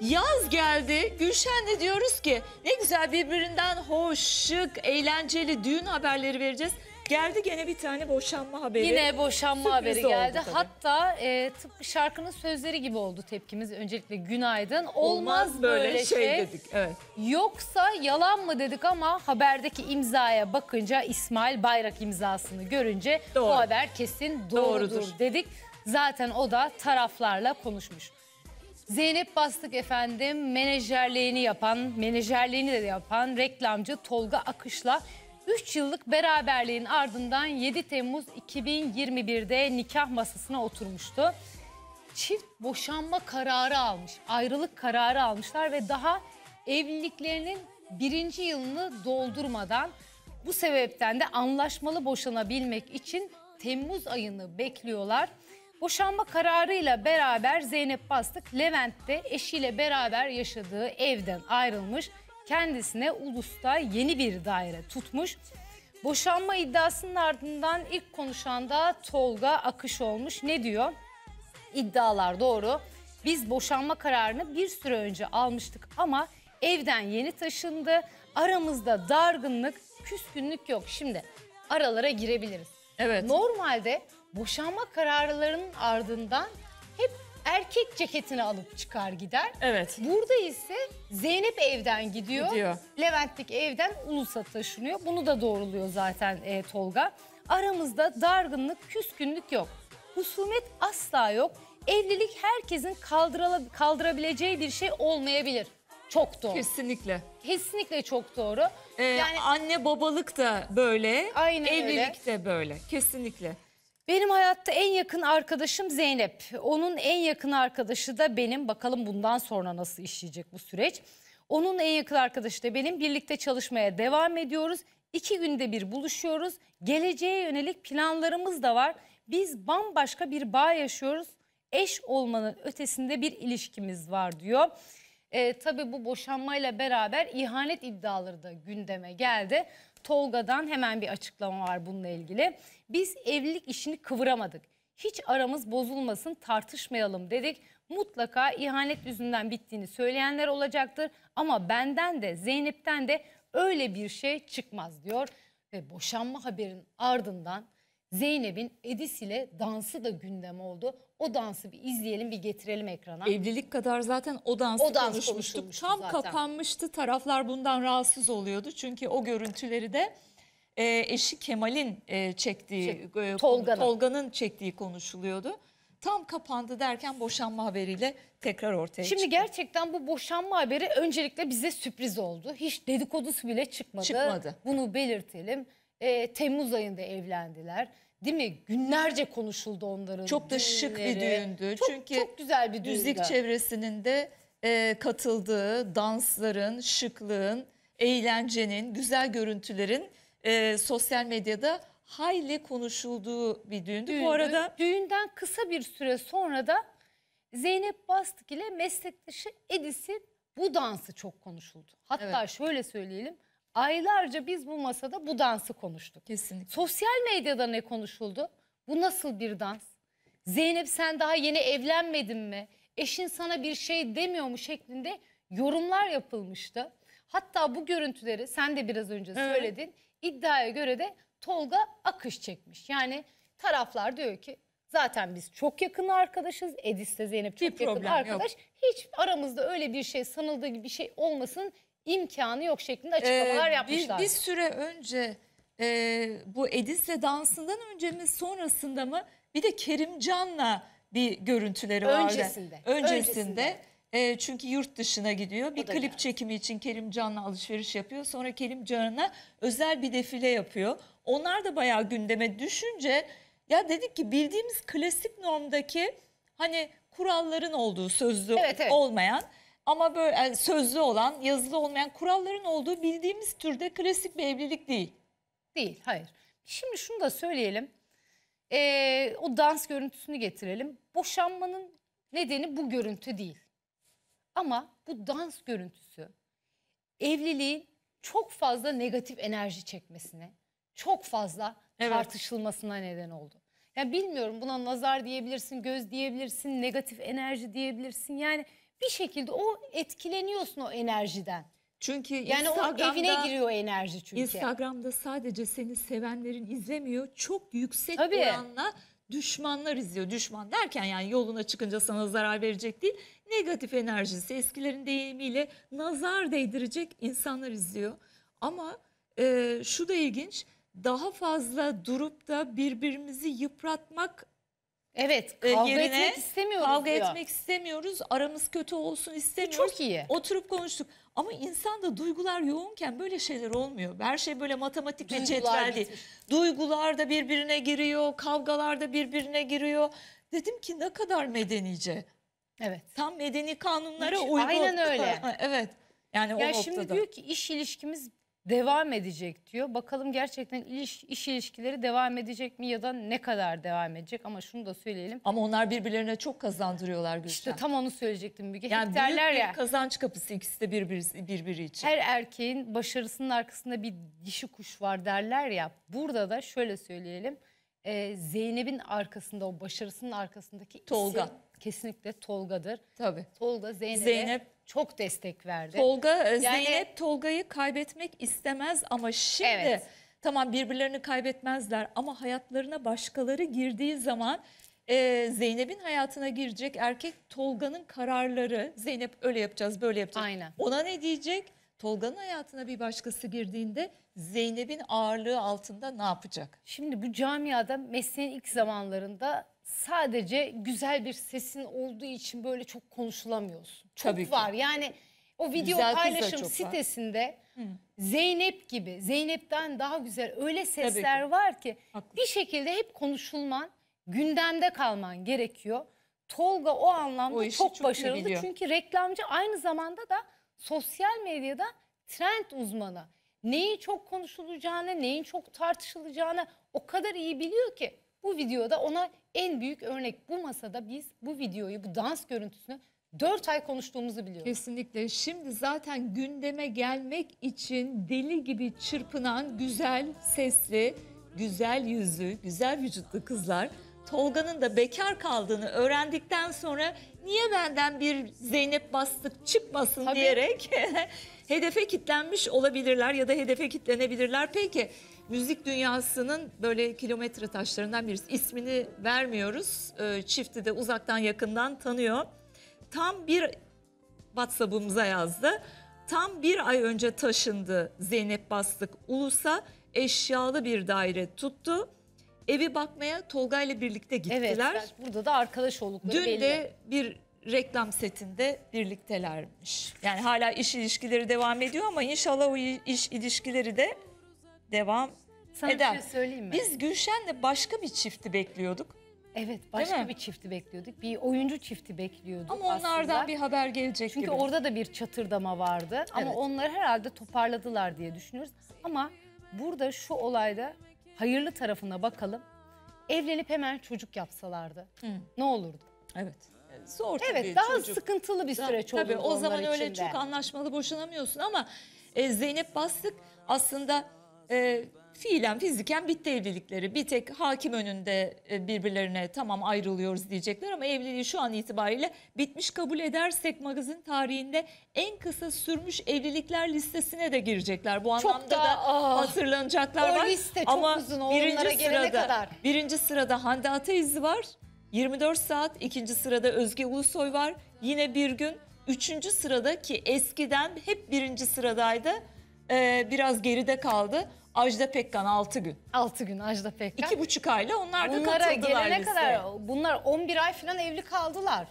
Yaz geldi. Gülşen'le diyoruz ki ne güzel birbirinden hoş, şık, eğlenceli düğün haberleri vereceğiz. Geldi gene bir tane boşanma haberi. Yine boşanma Sürpriz haberi geldi. Hatta e, tıpkı şarkının sözleri gibi oldu tepkimiz. Öncelikle günaydın. Olmaz, Olmaz böyle, böyle şey. şey dedik. Evet. Yoksa yalan mı dedik ama haberdeki imzaya bakınca İsmail Bayrak imzasını görünce Doğru. bu haber kesin doğrudur, Doğrudur. dedik. Zaten o da taraflarla konuşmuş. Zeynep Bastık efendim menajerliğini yapan, menajerliğini de yapan reklamcı Tolga Akış'la 3 yıllık beraberliğin ardından 7 Temmuz 2021'de nikah masasına oturmuştu. Çift boşanma kararı almış, ayrılık kararı almışlar ve daha evliliklerinin birinci yılını doldurmadan bu sebepten de anlaşmalı boşanabilmek için Temmuz ayını bekliyorlar. Boşanma kararıyla beraber Zeynep Bastık Levent'te eşiyle beraber yaşadığı evden ayrılmış. Kendisine ulusta yeni bir daire tutmuş. Boşanma iddiasının ardından ilk konuşan da Tolga Akış olmuş. Ne diyor? İddialar doğru. Biz boşanma kararını bir süre önce almıştık ama evden yeni taşındı. Aramızda dargınlık, küskünlük yok. Şimdi aralara girebiliriz. Evet. Normalde boşanma kararlarının ardından hep erkek ceketini alıp çıkar gider. Evet. Burada ise Zeynep evden gidiyor. Gidiyor. Leventlik evden Ulus'a taşınıyor. Bunu da doğruluyor zaten e, Tolga. Aramızda dargınlık, küskünlük yok. Husumet asla yok. Evlilik herkesin kaldırabileceği bir şey olmayabilir. Çok doğru. Kesinlikle. Kesinlikle çok doğru. Ee, yani anne babalık da böyle, Aynen evlilik öyle. de böyle. Kesinlikle. Benim hayatta en yakın arkadaşım Zeynep. Onun en yakın arkadaşı da benim. Bakalım bundan sonra nasıl işleyecek bu süreç. Onun en yakın arkadaşı da benim. Birlikte çalışmaya devam ediyoruz. İki günde bir buluşuyoruz. Geleceğe yönelik planlarımız da var. Biz bambaşka bir bağ yaşıyoruz. Eş olmanın ötesinde bir ilişkimiz var diyor. E, tabii bu boşanmayla beraber ihanet iddiaları da gündeme geldi. Tolga'dan hemen bir açıklama var bununla ilgili. Biz evlilik işini kıvıramadık. Hiç aramız bozulmasın tartışmayalım dedik. Mutlaka ihanet yüzünden bittiğini söyleyenler olacaktır. Ama benden de Zeynep'ten de öyle bir şey çıkmaz diyor. Ve boşanma haberinin ardından Zeynep'in Edis ile dansı da gündem oldu. O dansı bir izleyelim bir getirelim ekrana. Evlilik kadar zaten o dansı o dans konuşmuştuk. Tam zaten. kapanmıştı taraflar bundan rahatsız oluyordu. Çünkü o görüntüleri de e, eşi Kemal'in e, çektiği, şey, Tolga'nın Tolga çektiği konuşuluyordu tam kapandı derken boşanma haberiyle tekrar ortaya Şimdi çıktı. gerçekten bu boşanma haberi öncelikle bize sürpriz oldu. Hiç dedikodusu bile çıkmadı. Çıkmadı. Bunu belirtelim e, Temmuz ayında evlendiler. Değil mi? Günlerce konuşuldu onların. Çok da şık bir düğündü. Çok, Çünkü çok güzel bir düğündü. müzik çevresinin de e, katıldığı dansların, şıklığın, eğlencenin, güzel görüntülerin e, sosyal medyada hayli konuşulduğu bir düğündü. Düğünü, Bu arada düğünden kısa bir süre sonra da Zeynep Bastık ile meslektaşı Edis'in bu dansı çok konuşuldu. Hatta evet. şöyle söyleyelim Aylarca biz bu masada bu dansı konuştuk. Kesinlikle. Sosyal medyada ne konuşuldu? Bu nasıl bir dans? Zeynep sen daha yeni evlenmedin mi? Eşin sana bir şey demiyor mu şeklinde yorumlar yapılmıştı. Hatta bu görüntüleri sen de biraz önce söyledin. Evet. İddiaya göre de Tolga akış çekmiş. Yani taraflar diyor ki zaten biz çok yakın arkadaşız. Edis de Zeynep çok bir yakın arkadaş. Yok. Hiç aramızda öyle bir şey sanıldığı gibi bir şey olmasın imkanı yok şeklinde ee, açıklamalar Ee, yapmışlar. Bir, bir süre önce e, bu Edis'le dansından önce mi sonrasında mı bir de Kerimcan'la bir görüntüleri vardı. Öncesinde. Öncesinde. Öncesinde. E, çünkü yurt dışına gidiyor. Bir klip geldi. çekimi için Kerimcan'la alışveriş yapıyor. Sonra Kerimcan'a özel bir defile yapıyor. Onlar da bayağı gündeme düşünce ya dedik ki bildiğimiz klasik normdaki hani kuralların olduğu sözlü Evet, evet. olmayan ama böyle yani sözlü olan, yazılı olmayan kuralların olduğu bildiğimiz türde klasik bir evlilik değil. Değil, hayır. Şimdi şunu da söyleyelim. Ee, o dans görüntüsünü getirelim. Boşanmanın nedeni bu görüntü değil. Ama bu dans görüntüsü evliliğin çok fazla negatif enerji çekmesine, çok fazla evet. tartışılmasına neden oldu. Yani bilmiyorum buna nazar diyebilirsin, göz diyebilirsin, negatif enerji diyebilirsin. Yani bir şekilde o etkileniyorsun o enerjiden. Çünkü yani Instagram'da, o evine giriyor enerji çünkü. Instagram'da sadece seni sevenlerin izlemiyor. Çok yüksek Tabii. oranla düşmanlar izliyor. Düşman derken yani yoluna çıkınca sana zarar verecek değil. Negatif enerjisi eskilerin deyimiyle nazar değdirecek insanlar izliyor. Ama e, şu da ilginç daha fazla durup da birbirimizi yıpratmak Evet ee, kavga yerine etmek istemiyoruz Kavga diyor. etmek istemiyoruz. Aramız kötü olsun istemiyoruz. Bu çok iyi. Oturup konuştuk. Ama insanda duygular yoğunken böyle şeyler olmuyor. Her şey böyle matematik ve Duygular cetvel değil. Duygular da birbirine giriyor, kavgalar da birbirine giriyor. Dedim ki ne kadar medenice. Evet. Tam medeni kanunlara Hiç- uygun. aynen öyle. evet. Yani o Ya noktada. şimdi diyor ki iş ilişkimiz devam edecek diyor. Bakalım gerçekten iş, iş ilişkileri devam edecek mi ya da ne kadar devam edecek ama şunu da söyleyelim. Ama onlar birbirlerine çok kazandırıyorlar Gülşen. İşte tam onu söyleyecektim Müge. Yani Hep derler büyük ya, kazanç kapısı ikisi de birbiri, birbiri için. Her erkeğin başarısının arkasında bir dişi kuş var derler ya. Burada da şöyle söyleyelim. E, Zeynep'in arkasında o başarısının arkasındaki Tolga. Isim, kesinlikle Tolga'dır. Tabii. Tolga Zeynep'e Zeynep çok destek verdi. Tolga e, yani, Zeynep Tolga'yı kaybetmek istemez ama şimdi evet. tamam birbirlerini kaybetmezler ama hayatlarına başkaları girdiği zaman e, Zeynep'in hayatına girecek erkek Tolga'nın kararları Zeynep öyle yapacağız böyle yapacağız. Aynen. Ona ne diyecek? Tolga'nın hayatına bir başkası girdiğinde Zeynep'in ağırlığı altında ne yapacak? Şimdi bu camiada mesleğin ilk zamanlarında sadece güzel bir sesin olduğu için böyle çok konuşulamıyorsun. Çok Tabii ki. var yani o video Güzel paylaşım sitesinde Zeynep gibi, Zeynep'ten daha güzel öyle sesler ki. var ki Haklısın. bir şekilde hep konuşulman, gündemde kalman gerekiyor. Tolga o anlamda O çok, çok başarılı çünkü reklamcı aynı zamanda da sosyal medyada trend uzmanı. Neyin çok konuşulacağını, neyin çok tartışılacağını o kadar iyi biliyor ki bu videoda ona en büyük örnek. Bu masada biz bu videoyu, bu dans görüntüsünü 4 ay konuştuğumuzu biliyorum. Kesinlikle. Şimdi zaten gündeme gelmek için deli gibi çırpınan güzel sesli, güzel yüzlü, güzel vücutlu kızlar Tolga'nın da bekar kaldığını öğrendikten sonra niye benden bir Zeynep Bastık çıkmasın Tabii. diyerek hedefe kitlenmiş olabilirler ya da hedefe kitlenebilirler. Peki müzik dünyasının böyle kilometre taşlarından birisi. İsmini vermiyoruz. Ee, çifti de uzaktan yakından tanıyor. Tam bir WhatsApp'ımıza yazdı. Tam bir ay önce taşındı Zeynep Bastık Ulus'a eşyalı bir daire tuttu. Evi bakmaya Tolga ile birlikte gittiler. Evet, burada da arkadaş oldukları Dün belli. Dün de bir reklam setinde birliktelermiş. Yani hala iş ilişkileri devam ediyor ama inşallah o iş ilişkileri de devam Sana eder. bir şey söyleyeyim mi? Biz Gülşen'le başka bir çifti bekliyorduk. Evet başka bir çifti bekliyorduk. Bir oyuncu çifti bekliyorduk Ama aslında. onlardan bir haber gelecek Çünkü gibi. orada da bir çatırdama vardı. Ama Evet. onları herhalde toparladılar diye düşünüyoruz. Ama burada şu olayda hayırlı tarafına bakalım. Evlenip hemen çocuk yapsalardı. Ne olurdu? Evet. Zor tabii. Evet daha çocuk. sıkıntılı bir süreç olurdu Tabii o zaman öyle de. çok anlaşmalı boşanamıyorsun ama e, Zeynep Bastık aslında e, fiilen fiziken bitti evlilikleri. Bir tek hakim önünde e, birbirlerine tamam ayrılıyoruz diyecekler ama evliliği şu an itibariyle bitmiş kabul edersek magazin tarihinde en kısa sürmüş evlilikler listesine de girecekler. Bu Çok anlamda da, da ah, hatırlanacaklar o var. liste çok ama uzun, o onlara birinci sırada kadar. birinci sırada Hande Ataizi var. 24 saat ikinci sırada Özge Ulusoy var. Yine bir gün üçüncü sırada ki eskiden hep birinci sıradaydı. e, biraz geride kaldı. Ajda Pekkan 6 gün. 6 gün Ajda Pekkan. 2,5 ayla onlar da Bunlara katıldılar gelene listeye. kadar bunlar 11 ay falan evli kaldılar.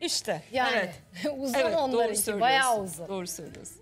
İşte. Yani evet. uzun evet, onlar için bayağı uzun. Doğru söylüyorsun.